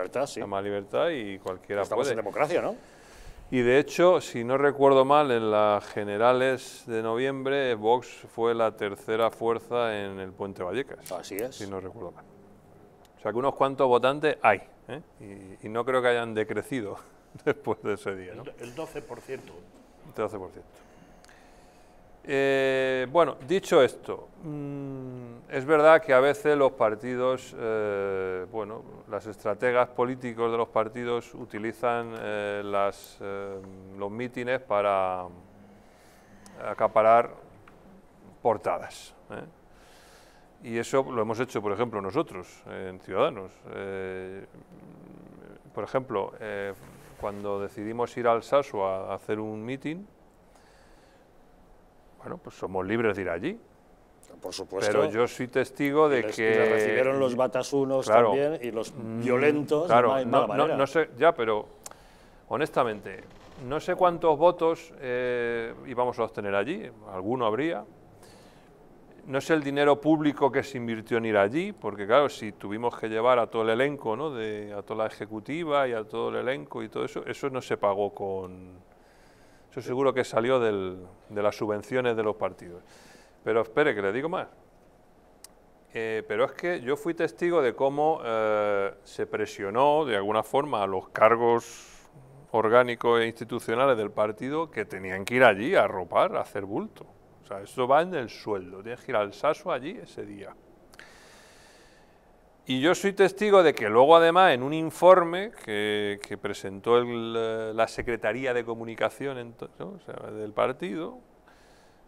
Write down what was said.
Libertad, sí. La más libertad y cualquiera Estamos en democracia, ¿no? Y de hecho, si no recuerdo mal, en las generales de noviembre, Vox fue la tercera fuerza en el Puente Vallecas. Así es. Si no recuerdo mal. O sea que unos cuantos votantes hay, ¿eh? y, no creo que hayan decrecido después de ese día. ¿no? El, 12%. El 12%. Eh, bueno, dicho esto, mm, es verdad que a veces los partidos, eh, bueno, las estrategas políticos de los partidos utilizan eh, eh, los mítines para acaparar portadas. Y eso lo hemos hecho, por ejemplo, nosotros, en Ciudadanos. por ejemplo, cuando decidimos ir al Saso a hacer un mítin, bueno, pues somos libres de ir allí, por supuesto. Pero yo soy testigo de que... recibieron los batasunos también y los mm, violentos no, sé, ya, pero honestamente, no sé cuántos votos eh, íbamos a obtener allí, alguno habría. No sé el dinero público que se invirtió en ir allí, porque claro, si tuvimos que llevar a todo el elenco, ¿no? de, a toda la ejecutiva y a todo el elenco y todo eso, eso no se pagó con... Eso seguro que salió de las subvenciones de los partidos. Pero espere, que le digo más. Eh, pero es que yo fui testigo de cómo eh, se presionó de alguna forma a los cargos orgánicos e institucionales del partido que tenían que ir allí a ropar, a hacer bulto. O sea, eso va en el sueldo, tienes que ir al saso allí ese día. Y yo soy testigo de que luego además en un informe que, presentó eh, la Secretaría de Comunicación del partido,